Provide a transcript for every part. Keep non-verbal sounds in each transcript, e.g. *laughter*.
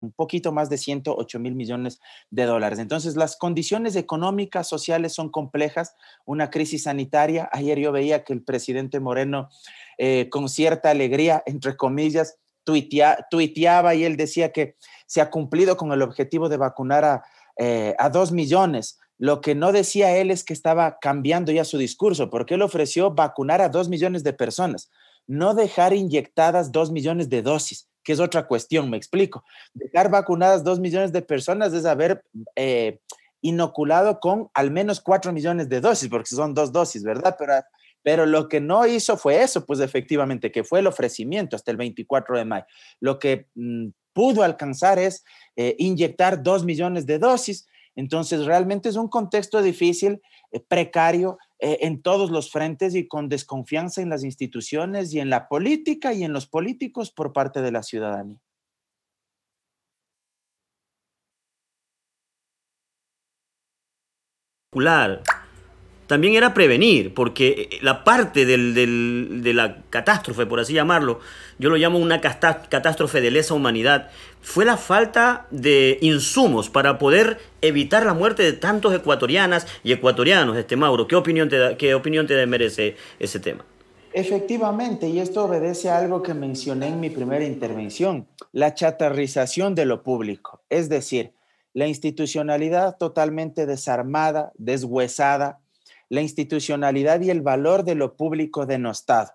un poquito más de 108 mil millones de dólares. Entonces, las condiciones económicas, sociales son complejas, una crisis sanitaria. Ayer yo veía que el presidente Moreno, eh, con cierta alegría, entre comillas, tuiteaba y él decía que se ha cumplido con el objetivo de vacunar eh, a, dos millones. Lo que no decía él es que estaba cambiando ya su discurso, porque él ofreció vacunar a dos millones de personas, no dejar inyectadas dos millones de dosis que es otra cuestión, me explico. Dejar vacunadas dos millones de personas es haber eh, inoculado con al menos cuatro millones de dosis, porque son dos dosis, ¿verdad? Pero, pero lo que no hizo fue eso, pues efectivamente, que fue el ofrecimiento hasta el 24 de mayo. Lo que mm, pudo alcanzar es eh, inyectar dos millones de dosis. Entonces, realmente es un contexto difícil, eh, precario, eh, en todos los frentes y con desconfianza en las instituciones y en la política y en los políticos por parte de la ciudadanía también era prevenir, porque eh, eh, la parte de la catástrofe, por así llamarlo, yo lo llamo una catástrofe de lesa humanidad, fue la falta de insumos para poder evitar la muerte de tantos ecuatorianas y ecuatorianos, este Mauro. ¿Qué opinión te, da, qué opinión te merece ese tema? Efectivamente, y esto obedece a algo que mencioné en mi primera intervención, la chatarrización de lo público, es decir, la institucionalidad totalmente desarmada, deshuesada, la institucionalidad y el valor de lo público denostado.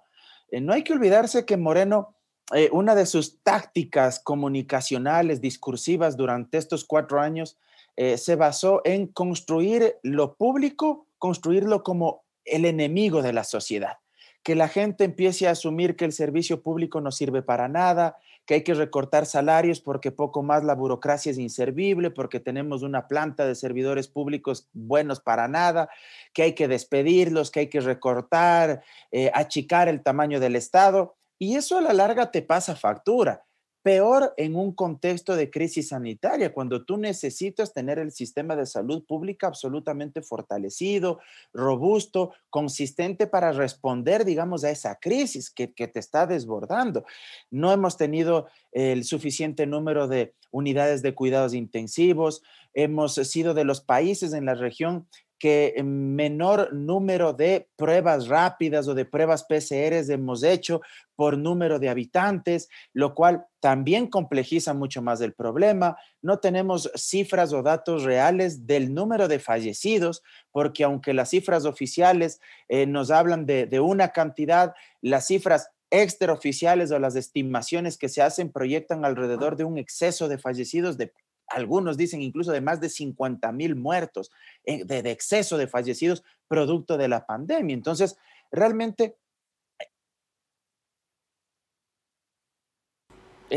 Eh, no hay que olvidarse que Moreno, eh, una de sus tácticas comunicacionales, discursivas durante estos cuatro años, eh, se basó en construir lo público, construirlo como el enemigo de la sociedad que la gente empiece a asumir que el servicio público no sirve para nada, que hay que recortar salarios porque poco más la burocracia es inservible, porque tenemos una planta de servidores públicos buenos para nada, que hay que despedirlos, que hay que recortar, eh, achicar el tamaño del Estado. Y eso a la larga te pasa factura. Peor en un contexto de crisis sanitaria, cuando tú necesitas tener el sistema de salud pública absolutamente fortalecido, robusto, consistente para responder, digamos, a esa crisis que, te está desbordando. No hemos tenido el suficiente número de unidades de cuidados intensivos, hemos sido de los países en la región que menor número de pruebas rápidas o de pruebas PCR hemos hecho por número de habitantes, lo cual también complejiza mucho más el problema. No tenemos cifras o datos reales del número de fallecidos, porque aunque las cifras oficiales eh, nos hablan de, de una cantidad, las cifras extraoficiales o las estimaciones que se hacen proyectan alrededor de un exceso de fallecidos de algunos dicen incluso de más de 50 mil muertos, eh, de, exceso de fallecidos producto de la pandemia. Entonces, realmente...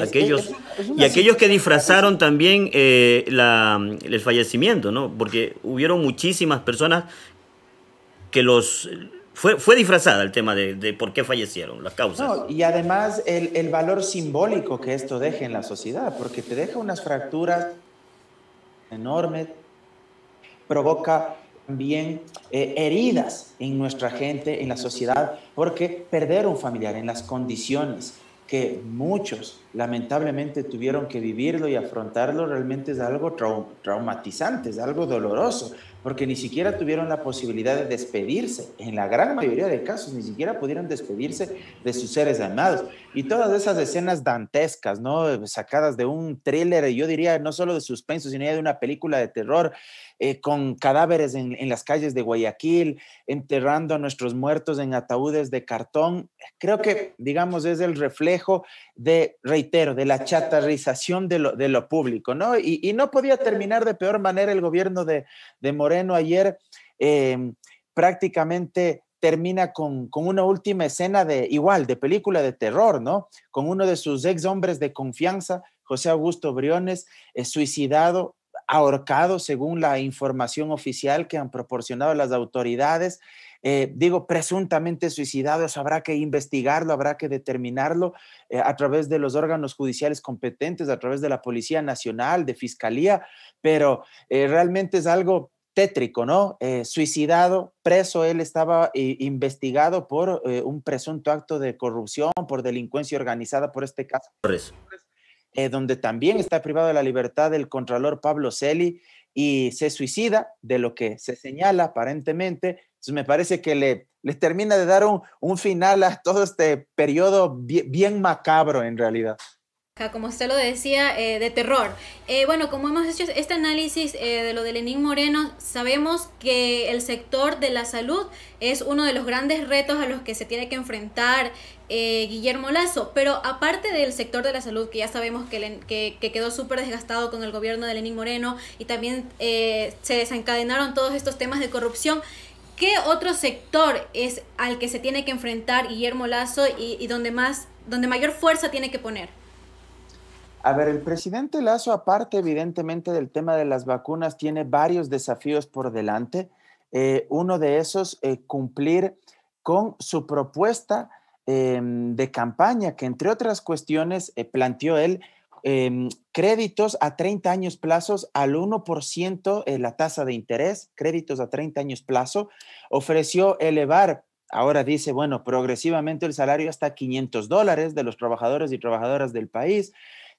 aquellos, y aquellos que disfrazaron también eh, mm, el fallecimiento, ¿no? Porque hubieron muchísimas personas que los fue, fue, disfrazada el tema de, por qué fallecieron, las causas. y además el, el, valor simbólico que esto deje en la sociedad, porque te deja unas fracturas enorme, provoca también eh, heridas en nuestra gente, en la sociedad, porque perder un familiar en las condiciones que muchos lamentablemente tuvieron que vivirlo y afrontarlo realmente es algo traumatizante, es algo doloroso, porque ni siquiera tuvieron la posibilidad de despedirse. En la gran mayoría de casos, ni siquiera pudieron despedirse de sus seres amados. Y todas esas escenas dantescas, ¿no? Sacadas de un thriller, yo diría, no solo de suspenso, sino ya de una película de terror, eh, con cadáveres en, en, las calles de Guayaquil, enterrando a nuestros muertos en ataúdes de cartón. Creo que, digamos, es el reflejo de, reitero, de la chatarrización de lo, de lo público, ¿no? Y, no podía terminar de peor manera el gobierno de, de Moreno ayer em, prácticamente termina con, una última escena de igual, de película de terror, ¿no? Con uno de sus ex hombres de confianza, José Augusto Briones, eh, suicidado, ahorcado, según la información oficial que han proporcionado las autoridades. Eh, digo, presuntamente suicidado, eso habrá que investigarlo, habrá que determinarlo eh, a través de los órganos judiciales competentes, a través de la Policía Nacional, de Fiscalía, pero realmente es algo tétrico, ¿no? Eh, suicidado, preso, él estaba eh, investigado por eh, un presunto acto de corrupción, por delincuencia organizada, por este caso. donde también está privado de la libertad el contralor Pablo Celi y se suicida de lo que se señala aparentemente. Entonces me parece que le, termina de dar un, final a todo este periodo bien macabro en realidad como usted lo decía, eh, de terror. Eh, bueno, como hemos hecho este análisis eh, de lo de Lenín Moreno, sabemos que el sector de la salud es uno de los grandes retos a los que se tiene que enfrentar Guillermo Lazo, pero aparte del sector de la salud, que ya sabemos que, quedó súper desgastado con el gobierno de Lenín Moreno y también se desencadenaron todos estos temas de corrupción, ¿qué otro sector es al que se tiene que enfrentar Guillermo Lazo y, y donde, más, donde mayor fuerza tiene que poner? A ver, el presidente Lazo, aparte evidentemente del tema de las vacunas, tiene varios desafíos por delante. Eh, uno de esos, eh, cumplir con su propuesta em, de campaña, que entre otras cuestiones eh, planteó él em, créditos a 30 años plazos al 1% eh, la tasa de interés, créditos a 30 años plazo, ofreció elevar Ahora dice, bueno, progresivamente el salario hasta 500 dólares de los trabajadores y trabajadoras del país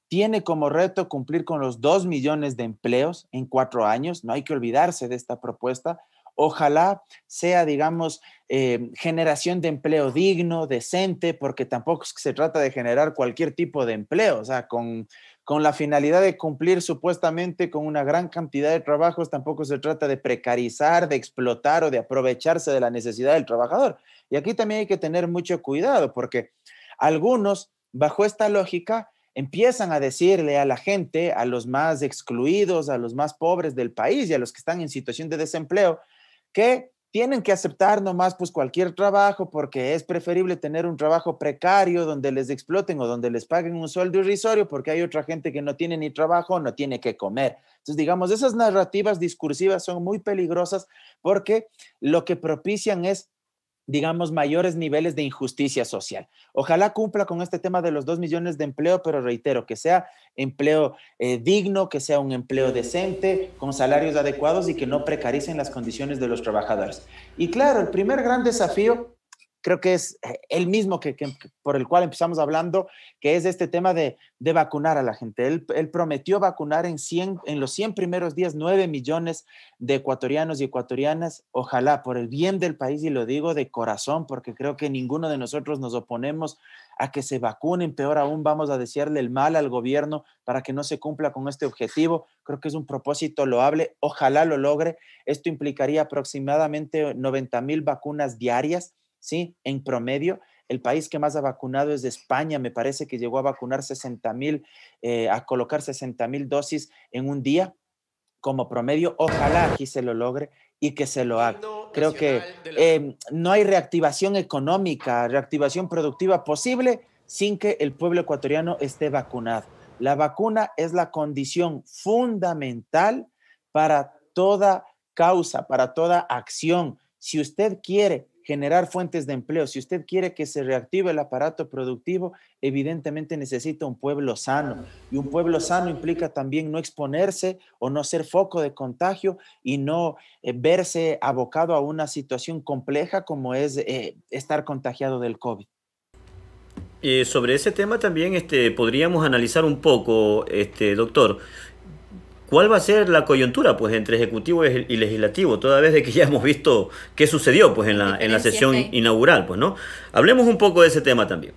tiene como reto cumplir con los dos millones de empleos en cuatro años. No hay que olvidarse de esta propuesta. Ojalá sea, digamos, eh, generación de empleo digno, decente, porque tampoco se trata de generar cualquier tipo de empleo, o sea, con la finalidad de cumplir supuestamente con una gran cantidad de trabajos, tampoco se trata de precarizar, de explotar o de aprovecharse de la necesidad del trabajador. Y aquí también hay que tener mucho cuidado porque algunos, bajo esta lógica, empiezan a decirle a la gente, a los más excluidos, a los más pobres del país y a los que están en situación de desempleo, que tienen que aceptar nomás pues cualquier trabajo porque es preferible tener un trabajo precario donde les exploten o donde les paguen un sueldo irrisorio porque hay otra gente que no tiene ni trabajo, no tiene que comer. Entonces, digamos, esas narrativas discursivas son muy peligrosas porque lo que propician es digamos, mayores niveles de injusticia social. Ojalá cumpla con este tema de los dos millones de empleo, pero reitero, que sea empleo eh, digno, que sea un empleo decente, con salarios adecuados y que no precaricen las condiciones de los trabajadores. Y claro, el primer gran desafío creo que es eh, el mismo que, por el cual empezamos hablando, que es este tema de, de vacunar a la gente. Él, prometió vacunar en, 100, en los 100 primeros días 9 millones de ecuatorianos y ecuatorianas. Ojalá, por el bien del país, y lo digo de corazón, porque creo que ninguno de nosotros nos oponemos a que se vacunen. Peor aún, vamos a desearle el mal al gobierno para que no se cumpla con este objetivo. Creo que es un propósito loable. Ojalá lo logre. Esto implicaría aproximadamente 90 mil vacunas diarias ¿sí? En promedio, el país que más ha vacunado es de España, me parece que llegó a vacunar 60 mil, eh, a colocar 60 mil dosis en un día como promedio. Ojalá aquí se lo logre y que se lo haga. Creo que em, no hay reactivación económica, reactivación productiva posible sin que el pueblo ecuatoriano esté vacunado. La vacuna es la condición fundamental para toda causa, para toda acción. Si usted quiere generar fuentes de empleo. Si usted quiere que se reactive el aparato productivo, evidentemente necesita un pueblo sano. Y un pueblo sano implica también no exponerse o no ser foco de contagio y no eh, verse abocado a una situación compleja como es eh, estar contagiado del COVID. Eh, sobre ese tema también este, podríamos analizar un poco, este, doctor cuál va a ser la coyuntura pues entre ejecutivo y legislativo, toda vez de que ya hemos visto qué sucedió pues en la, sesión inaugural, pues, ¿no? Hablemos un poco de ese tema también.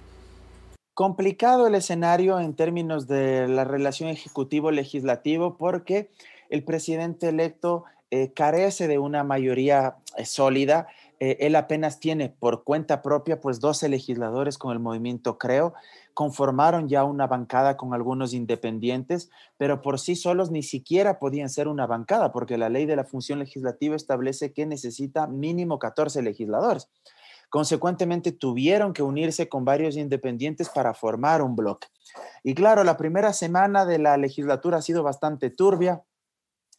Complicado el escenario en términos de la relación ejecutivo-legislativo porque el presidente electo eh, carece de una mayoría eh, sólida eh, él apenas tiene por cuenta propia pues 12 legisladores con el movimiento Creo, conformaron ya una bancada con algunos independientes, pero por sí solos ni siquiera podían ser una bancada porque la ley de la función legislativa establece que necesita mínimo 14 legisladores. Consecuentemente, tuvieron que unirse con varios independientes para formar un bloque. Y claro, la primera semana de la legislatura ha sido bastante turbia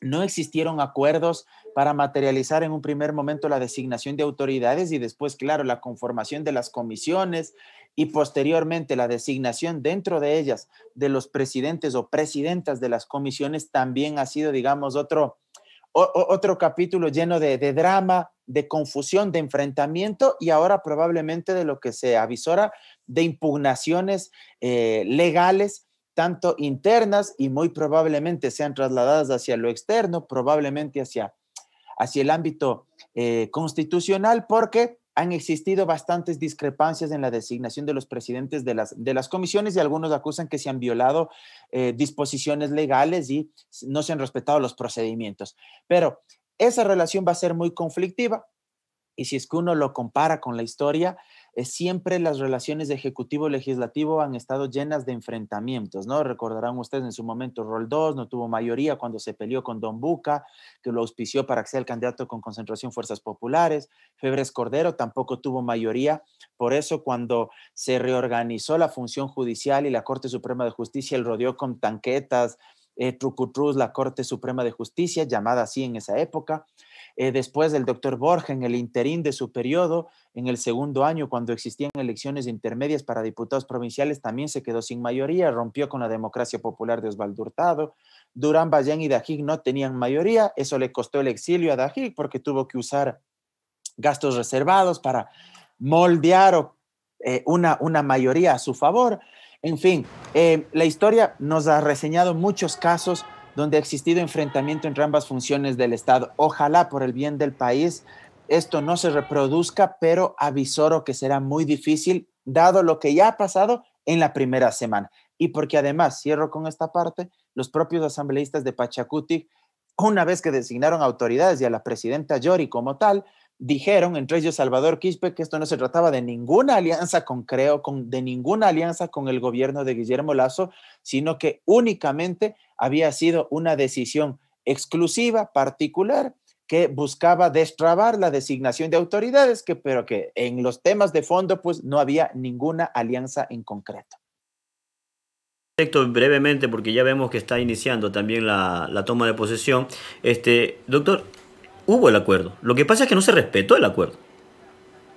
no existieron acuerdos para materializar en un primer momento la designación de autoridades y después, claro, la conformación de las comisiones y posteriormente la designación dentro de ellas de los presidentes o presidentas de las comisiones también ha sido, digamos, otro, otro capítulo lleno de, drama, de confusión, de enfrentamiento y ahora probablemente de lo que se avisora de impugnaciones eh, legales tanto internas y muy probablemente sean trasladadas hacia lo externo, probablemente hacia, hacia el ámbito eh, constitucional, porque han existido bastantes discrepancias en la designación de los presidentes de las, de las comisiones y algunos acusan que se han violado eh, disposiciones legales y no se han respetado los procedimientos. Pero esa relación va a ser muy conflictiva. Y si es que uno lo compara con la historia, eh, siempre las relaciones de ejecutivo-legislativo han estado llenas de enfrentamientos, ¿no? Recordarán ustedes en su momento Roldós no tuvo mayoría cuando se peleó con Don Buca, que lo auspició para que sea el candidato con concentración Fuerzas Populares. Febres Cordero tampoco tuvo mayoría. Por eso cuando se reorganizó la función judicial y la Corte Suprema de Justicia el rodeó con tanquetas, eh, trucutruz, la Corte Suprema de Justicia, llamada así en esa época. Eh, después del doctor Borja en el interín de su periodo, en el segundo año, cuando existían elecciones intermedias para diputados provinciales, también se quedó sin mayoría, rompió con la democracia popular de Osvaldo Hurtado. Durán Bayán y Dajig no tenían mayoría, eso le costó el exilio a Dajig porque tuvo que usar gastos reservados para moldear eh, una, mayoría a su favor. En fin, eh, la historia nos ha reseñado muchos casos donde ha existido enfrentamiento entre ambas funciones del Estado. Ojalá por el bien del país esto no se reproduzca, pero avisoro que será muy difícil, dado lo que ya ha pasado en la primera semana. Y porque además, cierro con esta parte, los propios asambleístas de Pachacuti, una vez que designaron autoridades y a la presidenta Yori como tal, dijeron, entre ellos Salvador Quispe, que esto no se trataba de ninguna alianza con Creo, de ninguna alianza con el gobierno de Guillermo Lazo, sino que únicamente había sido una decisión exclusiva, particular, que buscaba destrabar la designación de autoridades, que, pero que en los temas de fondo pues no había ninguna alianza en concreto. Perfecto, brevemente, porque ya vemos que está iniciando también la, toma de posesión. Este, doctor, hubo el acuerdo. Lo que pasa es que no se respetó el acuerdo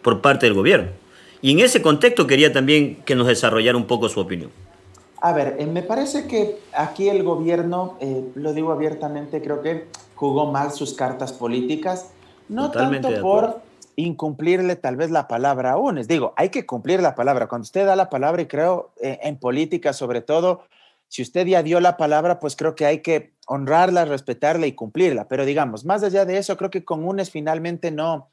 por parte del gobierno. Y en ese contexto quería también que nos desarrollara un poco su opinión. A ver, eh, me parece que aquí el gobierno, eh, lo digo abiertamente, creo que jugó mal sus cartas políticas, no tanto por incumplirle tal vez la palabra aún. Les Digo, hay que cumplir la palabra. Cuando usted da la palabra, y creo eh, en política sobre todo, si usted ya dio la palabra, pues creo que hay que honrarla, respetarla y cumplirla. Pero digamos, más allá de eso, creo que con UNES finalmente no,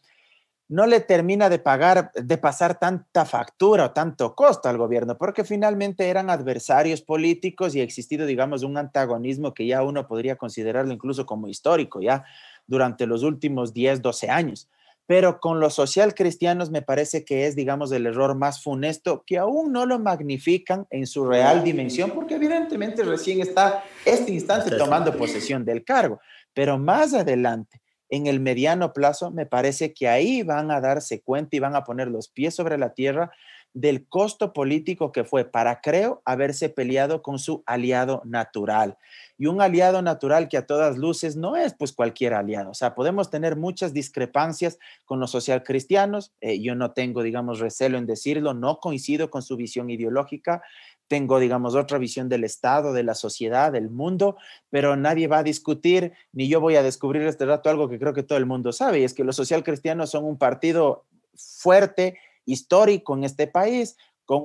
no le termina de pagar, de pasar tanta factura o tanto costo al gobierno, porque finalmente eran adversarios políticos y ha existido, digamos, un antagonismo que ya uno podría considerarlo incluso como histórico, ya durante los últimos 10, 12 años pero con los social cristianos me parece que es, digamos, el error más funesto, que aún no lo magnifican en su real dimensión, porque evidentemente recién está este instante tomando posesión del cargo, pero más adelante, en el mediano plazo, me parece que ahí van a darse cuenta y van a poner los pies sobre la tierra del costo político que fue para Creo haberse peleado con su aliado natural. Y un aliado natural que a todas luces no es pues cualquier aliado. O sea, podemos tener muchas discrepancias con los socialcristianos. cristianos eh, yo no tengo, digamos, recelo en decirlo, no coincido con su visión ideológica, tengo, digamos, otra visión del Estado, de la sociedad, del mundo, pero nadie va a discutir, ni yo voy a descubrir este rato algo que creo que todo el mundo sabe, y es que los socialcristianos son un partido fuerte, histórico en este país, con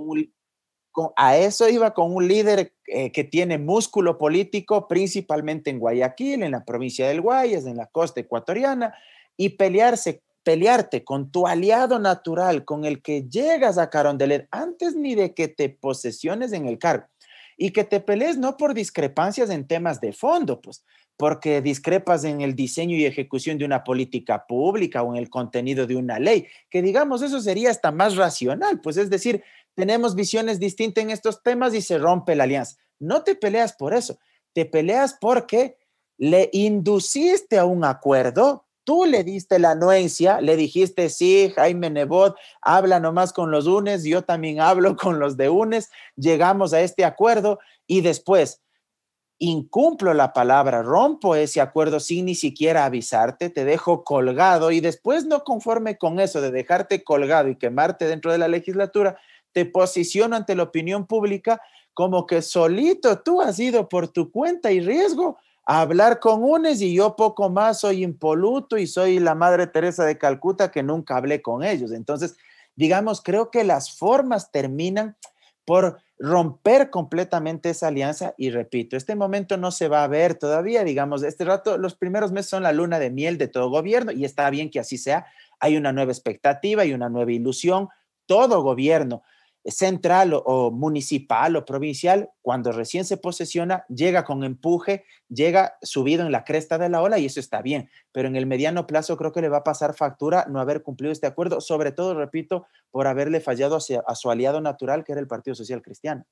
a eso iba con un líder eh, que tiene músculo político principalmente en Guayaquil, en la provincia del Guayas, en la costa ecuatoriana, y pelearse pelearte con tu aliado natural, con el que llegas a Carondelet antes ni de que te posesiones en el cargo y que te pelees no por discrepancias en temas de fondo, pues, porque discrepas en el diseño y ejecución de una política pública o en el contenido de una ley, que digamos, eso sería hasta más racional, pues es decir, tenemos visiones distintas en estos temas y se rompe la alianza. No te peleas por eso, te peleas porque le induciste a un acuerdo, tú le diste la anuencia, le dijiste, sí, Jaime Nebot, habla nomás con los UNES, yo también hablo con los de UNES, llegamos a este acuerdo y después incumplo la palabra, rompo ese acuerdo sin ni siquiera avisarte, te dejo colgado y después no conforme con eso de dejarte colgado y quemarte dentro de la legislatura, te posiciono ante la opinión pública como que solito tú has ido por tu cuenta y riesgo a hablar con unes y yo poco más soy impoluto y soy la Madre Teresa de Calcuta que nunca hablé con ellos. Entonces, digamos, creo que las formas terminan por romper completamente esa alianza y repito, este momento no se va a ver todavía, digamos, este rato, los primeros meses son la luna de miel de todo gobierno y está bien que así sea, hay una nueva expectativa y una nueva ilusión, todo gobierno, central o, municipal o provincial, cuando recién se posesiona, llega con empuje, llega subido en la cresta de la ola y eso está bien. Pero en el mediano plazo creo que le va a pasar factura no haber cumplido este acuerdo, sobre todo, repito, por haberle fallado hacia, a su aliado natural, que era el Partido Social Cristiano.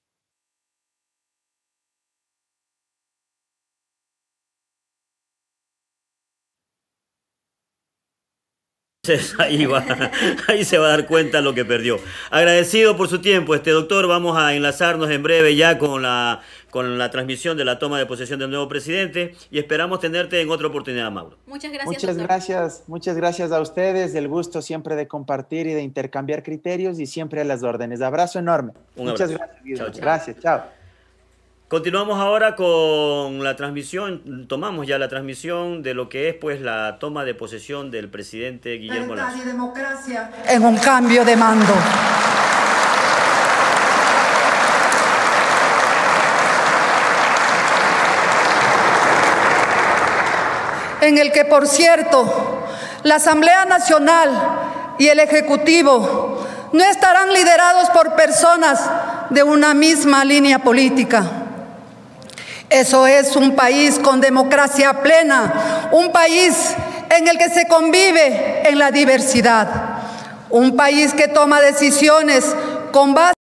*laughs* ahí, va, ahí se va a dar cuenta lo que perdió. Agradecido por su tiempo, este doctor. Vamos a enlazarnos en breve ya con la, con la transmisión de la toma de posesión del nuevo presidente y esperamos tenerte en otra oportunidad, Mauro. Muchas gracias. Muchas gracias, muchas gracias a ustedes. El gusto siempre de compartir y de intercambiar criterios y siempre a las órdenes. Abrazo enorme. muchas gracias. Guido. Gracias, chao. Continuamos ahora con la transmisión, tomamos ya la transmisión de lo que es pues la toma de posesión del presidente Guillermo López. democracia en un cambio de mando. En el que, por cierto, la Asamblea Nacional y el Ejecutivo no estarán liderados por personas de una misma línea política eso es un país con democracia plena, un país en el que se convive en la diversidad, un país que toma decisiones con base